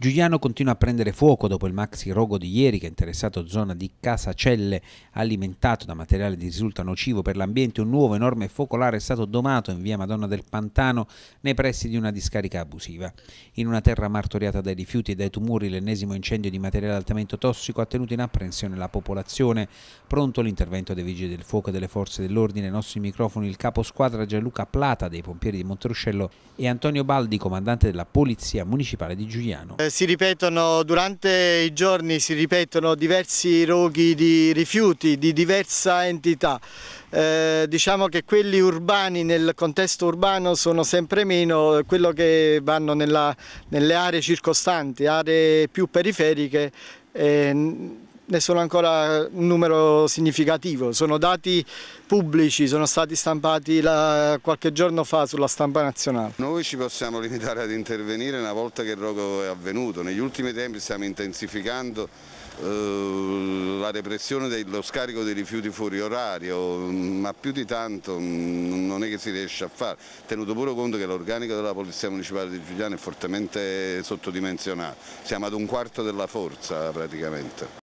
Giuliano continua a prendere fuoco dopo il maxi rogo di ieri che ha interessato zona di Casacelle alimentato da materiale che risulta nocivo per l'ambiente. Un nuovo enorme focolare è stato domato in via Madonna del Pantano nei pressi di una discarica abusiva. In una terra martoriata dai rifiuti e dai tumori l'ennesimo incendio di materiale altamente tossico ha tenuto in apprensione la popolazione. Pronto l'intervento dei vigili del fuoco e delle forze dell'ordine, ai nostri microfoni il capo squadra Gianluca Plata dei pompieri di Monteruscello e Antonio Baldi, comandante della Polizia Municipale di Giuliano si ripetono durante i giorni si ripetono diversi roghi di rifiuti di diversa entità. Eh, diciamo che quelli urbani nel contesto urbano sono sempre meno quello che vanno nella, nelle aree circostanti, aree più periferiche. Eh, ne sono ancora un numero significativo, sono dati pubblici, sono stati stampati la, qualche giorno fa sulla stampa nazionale. Noi ci possiamo limitare ad intervenire una volta che il rogo è avvenuto, negli ultimi tempi stiamo intensificando eh, la repressione dello scarico dei rifiuti fuori orario, mm, ma più di tanto mm, non è che si riesce a fare, tenuto pure conto che l'organico della Polizia Municipale di Giuliano è fortemente sottodimensionato, siamo ad un quarto della forza praticamente.